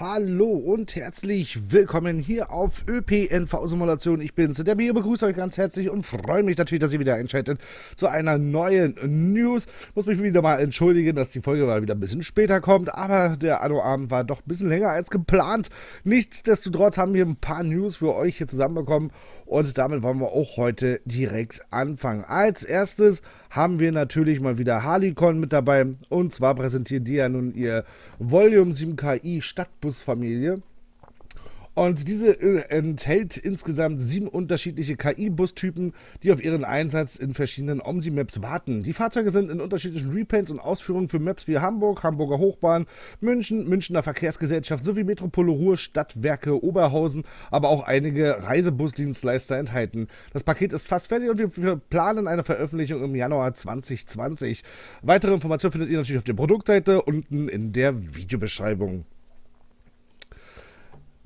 Hallo und herzlich willkommen hier auf ÖPNV-Simulation. Ich bin's, der Bio, begrüße euch ganz herzlich und freue mich natürlich, dass ihr wieder einschaltet zu einer neuen News. Muss mich wieder mal entschuldigen, dass die Folge mal wieder ein bisschen später kommt, aber der Anno-Abend war doch ein bisschen länger als geplant. Nichtsdestotrotz haben wir ein paar News für euch hier zusammenbekommen und damit wollen wir auch heute direkt anfangen. Als erstes haben wir natürlich mal wieder Harlequin mit dabei. Und zwar präsentiert die ja nun ihr Volume 7 KI Stadtbusfamilie. Und diese äh, enthält insgesamt sieben unterschiedliche KI-Bustypen, die auf ihren Einsatz in verschiedenen OMSI-Maps warten. Die Fahrzeuge sind in unterschiedlichen Repaints und Ausführungen für Maps wie Hamburg, Hamburger Hochbahn, München, Münchner Verkehrsgesellschaft sowie Metropole Ruhr, Stadtwerke Oberhausen, aber auch einige Reisebusdienstleister enthalten. Das Paket ist fast fertig und wir, wir planen eine Veröffentlichung im Januar 2020. Weitere Informationen findet ihr natürlich auf der Produktseite unten in der Videobeschreibung.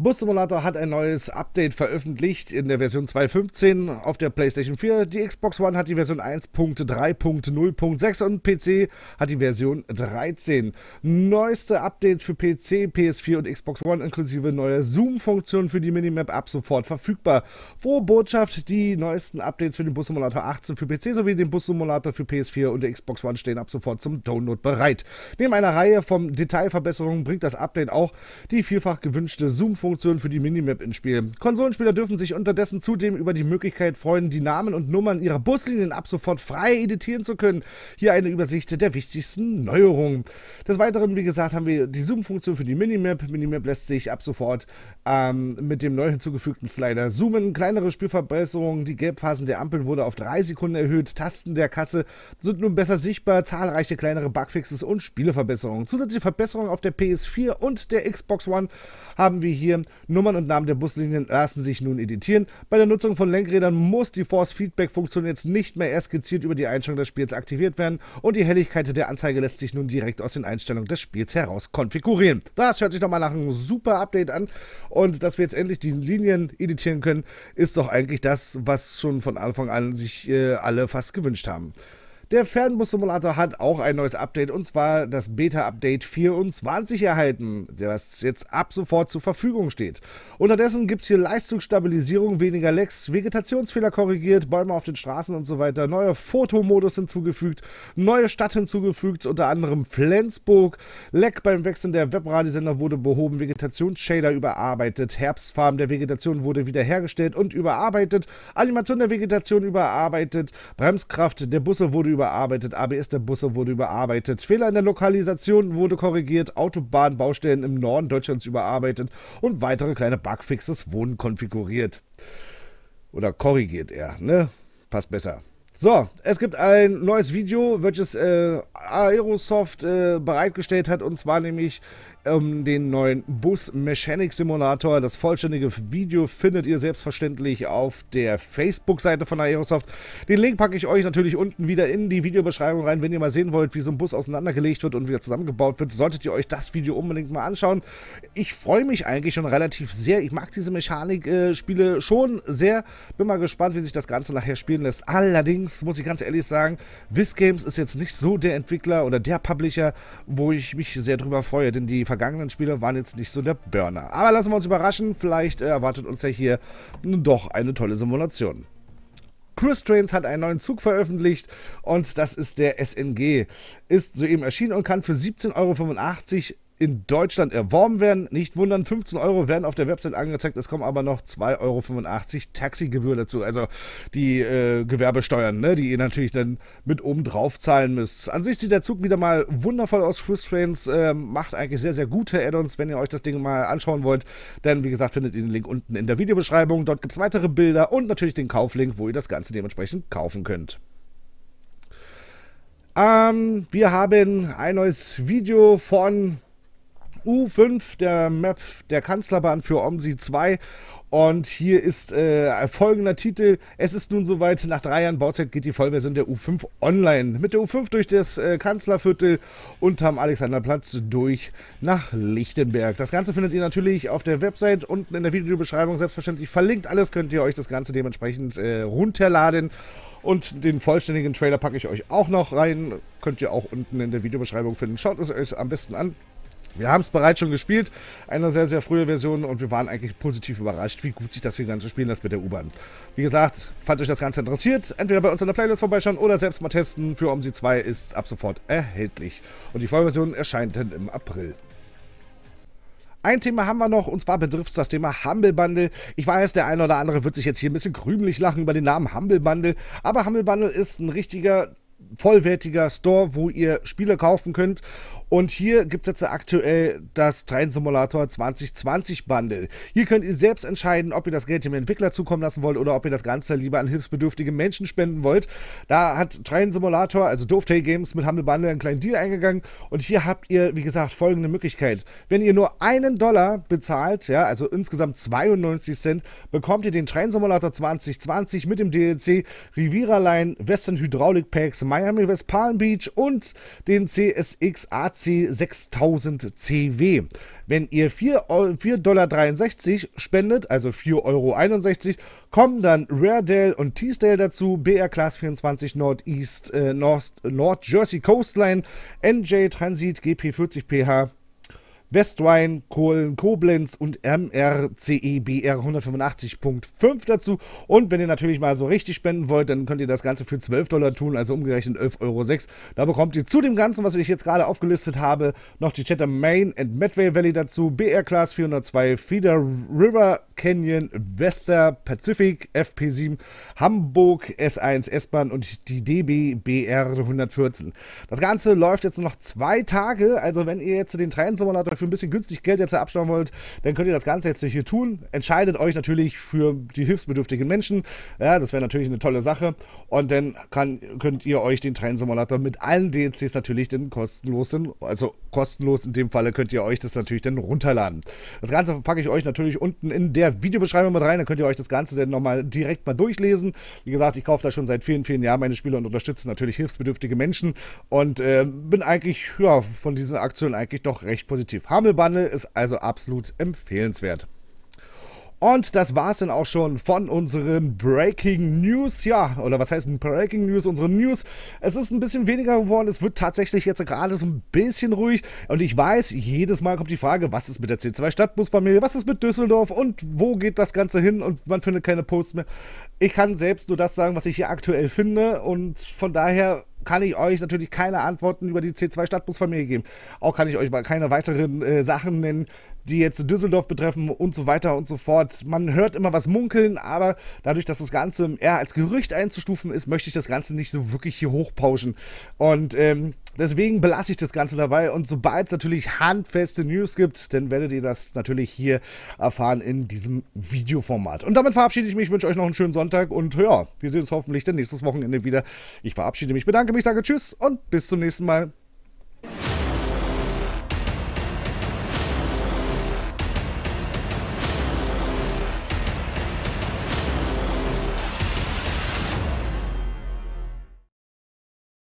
Bus Simulator hat ein neues Update veröffentlicht in der Version 2.15 auf der PlayStation 4. Die Xbox One hat die Version 1.3.0.6 und PC hat die Version 13. Neueste Updates für PC, PS4 und Xbox One inklusive neuer zoom funktionen für die Minimap ab sofort verfügbar. Frohe Botschaft, die neuesten Updates für den Bus Simulator 18 für PC sowie den Bus Simulator für PS4 und der Xbox One stehen ab sofort zum Download bereit. Neben einer Reihe von Detailverbesserungen bringt das Update auch die vielfach gewünschte Zoom-Funktion Funktion für die Minimap ins Spiel. Konsolenspieler dürfen sich unterdessen zudem über die Möglichkeit freuen, die Namen und Nummern ihrer Buslinien ab sofort frei editieren zu können. Hier eine Übersicht der wichtigsten Neuerungen. Des Weiteren, wie gesagt, haben wir die Zoom-Funktion für die Minimap. Minimap lässt sich ab sofort ähm, mit dem neu hinzugefügten Slider zoomen. Kleinere Spielverbesserungen, die Gelbphasen der Ampeln wurde auf drei Sekunden erhöht. Tasten der Kasse sind nun besser sichtbar. Zahlreiche kleinere Bugfixes und Spieleverbesserungen. Zusätzliche Verbesserungen auf der PS4 und der Xbox One haben wir hier Linien. Nummern und Namen der Buslinien lassen sich nun editieren. Bei der Nutzung von Lenkrädern muss die Force-Feedback-Funktion jetzt nicht mehr erst gezielt über die Einstellung des Spiels aktiviert werden und die Helligkeit der Anzeige lässt sich nun direkt aus den Einstellungen des Spiels heraus konfigurieren. Das hört sich doch mal nach einem super Update an und dass wir jetzt endlich die Linien editieren können, ist doch eigentlich das, was schon von Anfang an sich äh, alle fast gewünscht haben. Der Fernbus-Simulator hat auch ein neues Update und zwar das Beta-Update 24 erhalten, das jetzt ab sofort zur Verfügung steht. Unterdessen gibt es hier Leistungsstabilisierung, weniger Lecks, Vegetationsfehler korrigiert, Bäume auf den Straßen und so weiter, neuer Fotomodus hinzugefügt, neue Stadt hinzugefügt, unter anderem Flensburg, Leck beim Wechseln der Webradiosender wurde behoben, Vegetationsshader überarbeitet, Herbstfarben der Vegetation wurde wiederhergestellt und überarbeitet, Animation der Vegetation überarbeitet, Bremskraft der Busse wurde überarbeitet, überarbeitet, ABS der Busse wurde überarbeitet, Fehler in der Lokalisation wurde korrigiert, Autobahnbaustellen im Norden Deutschlands überarbeitet und weitere kleine Bugfixes wurden konfiguriert. Oder korrigiert er, ne? Passt besser. So, es gibt ein neues Video, welches äh, Aerosoft äh, bereitgestellt hat, und zwar nämlich ähm, den neuen Bus Mechanic Simulator. Das vollständige Video findet ihr selbstverständlich auf der Facebook-Seite von Aerosoft. Den Link packe ich euch natürlich unten wieder in die Videobeschreibung rein. Wenn ihr mal sehen wollt, wie so ein Bus auseinandergelegt wird und wieder zusammengebaut wird, solltet ihr euch das Video unbedingt mal anschauen. Ich freue mich eigentlich schon relativ sehr. Ich mag diese Mechanik-Spiele äh, schon sehr. Bin mal gespannt, wie sich das Ganze nachher spielen lässt. Allerdings Allerdings muss ich ganz ehrlich sagen, Viz Games ist jetzt nicht so der Entwickler oder der Publisher, wo ich mich sehr drüber freue, denn die vergangenen Spiele waren jetzt nicht so der Burner. Aber lassen wir uns überraschen, vielleicht äh, erwartet uns ja hier doch eine tolle Simulation. Chris Trains hat einen neuen Zug veröffentlicht und das ist der SNG. Ist soeben erschienen und kann für 17,85 Euro in Deutschland erworben werden. Nicht wundern, 15 Euro werden auf der Website angezeigt, es kommen aber noch 2,85 Euro Taxigebühr dazu, also die äh, Gewerbesteuern, ne, die ihr natürlich dann mit oben drauf zahlen müsst. An sich sieht der Zug wieder mal wundervoll aus. Swiss Trains äh, macht eigentlich sehr, sehr gute Add-ons, wenn ihr euch das Ding mal anschauen wollt. Denn wie gesagt, findet ihr den Link unten in der Videobeschreibung. Dort gibt es weitere Bilder und natürlich den Kauflink, wo ihr das Ganze dementsprechend kaufen könnt. Ähm, wir haben ein neues Video von U5 der Map der Kanzlerbahn für OMSI 2. Und hier ist äh, folgender Titel. Es ist nun soweit, nach drei Jahren Bauzeit geht die Vollversion der U5 online. Mit der U5 durch das äh, Kanzlerviertel unterm Alexanderplatz durch nach Lichtenberg. Das Ganze findet ihr natürlich auf der Website unten in der Videobeschreibung selbstverständlich verlinkt. Alles könnt ihr euch das Ganze dementsprechend äh, runterladen. Und den vollständigen Trailer packe ich euch auch noch rein. Könnt ihr auch unten in der Videobeschreibung finden. Schaut es euch am besten an. Wir haben es bereits schon gespielt, eine sehr, sehr frühe Version und wir waren eigentlich positiv überrascht, wie gut sich das hier ganze spielen lässt mit der U-Bahn. Wie gesagt, falls euch das Ganze interessiert, entweder bei uns in der Playlist vorbeischauen oder selbst mal testen. Für Omsi 2 ist ab sofort erhältlich und die Vollversion erscheint dann im April. Ein Thema haben wir noch und zwar betrifft es das Thema Humble Bundle. Ich weiß, der eine oder andere wird sich jetzt hier ein bisschen krümelig lachen über den Namen Humble Bundle, aber Humble Bundle ist ein richtiger vollwertiger Store, wo ihr Spiele kaufen könnt. Und hier gibt es jetzt aktuell das Train-Simulator 2020 Bundle. Hier könnt ihr selbst entscheiden, ob ihr das Geld dem Entwickler zukommen lassen wollt oder ob ihr das Ganze lieber an hilfsbedürftige Menschen spenden wollt. Da hat Train-Simulator, also Dovetail Games mit Humble Bundle einen kleinen Deal eingegangen. Und hier habt ihr, wie gesagt, folgende Möglichkeit. Wenn ihr nur einen Dollar bezahlt, ja, also insgesamt 92 Cent, bekommt ihr den Train-Simulator 2020 mit dem DLC Riviera Line, Western Hydraulic Packs, Miami West Palm Beach und den CSX AC 6000 CW. Wenn ihr 4,63 Dollar spendet, also 4,61 Euro, kommen dann Raredale und Teasdale dazu, BR Class 24 Northeast, äh, North, North Jersey Coastline, NJ Transit GP40 PH, Westwein, Kohlen, Koblenz und MRCEBR 185.5 e dazu. Und wenn ihr natürlich mal so richtig spenden wollt, dann könnt ihr das Ganze für 12 Dollar tun, also umgerechnet 11,06 Euro. Da bekommt ihr zu dem Ganzen, was ich jetzt gerade aufgelistet habe, noch die Chatham Main and Medway Valley dazu, BR Class 402, Feeder River Canyon Wester Pacific FP7 Hamburg S1 S-Bahn und die DB BR 114. Das Ganze läuft jetzt noch zwei Tage, also wenn ihr jetzt den Trainsimulator für ein bisschen günstig Geld jetzt abschauen wollt, dann könnt ihr das Ganze jetzt hier tun. Entscheidet euch natürlich für die hilfsbedürftigen Menschen. Ja, das wäre natürlich eine tolle Sache. Und dann kann, könnt ihr euch den Trainsimulator mit allen DLCs natürlich den kostenlosen, also kostenlos in dem Falle könnt ihr euch das natürlich dann runterladen. Das Ganze packe ich euch natürlich unten in der der Videobeschreibung mit rein, dann könnt ihr euch das Ganze dann nochmal direkt mal durchlesen. Wie gesagt, ich kaufe da schon seit vielen, vielen Jahren meine Spiele und unterstütze natürlich hilfsbedürftige Menschen und äh, bin eigentlich ja, von diesen Aktionen eigentlich doch recht positiv. Hamel Bundle ist also absolut empfehlenswert. Und das war's dann auch schon von unseren Breaking News. Ja, oder was heißt Breaking News? Unsere News. Es ist ein bisschen weniger geworden. Es wird tatsächlich jetzt gerade so ein bisschen ruhig. Und ich weiß, jedes Mal kommt die Frage, was ist mit der C2 Stadtbusfamilie? Was ist mit Düsseldorf? Und wo geht das Ganze hin? Und man findet keine Posts mehr. Ich kann selbst nur das sagen, was ich hier aktuell finde. Und von daher kann ich euch natürlich keine Antworten über die C2 Stadtbusfamilie geben. Auch kann ich euch mal keine weiteren äh, Sachen nennen, die jetzt Düsseldorf betreffen und so weiter und so fort. Man hört immer was munkeln, aber dadurch, dass das Ganze eher als Gerücht einzustufen ist, möchte ich das Ganze nicht so wirklich hier hochpauschen. Und ähm, Deswegen belasse ich das Ganze dabei und sobald es natürlich handfeste News gibt, dann werdet ihr das natürlich hier erfahren in diesem Videoformat. Und damit verabschiede ich mich, wünsche euch noch einen schönen Sonntag und ja, wir sehen uns hoffentlich dann nächstes Wochenende wieder. Ich verabschiede mich, bedanke mich, sage Tschüss und bis zum nächsten Mal.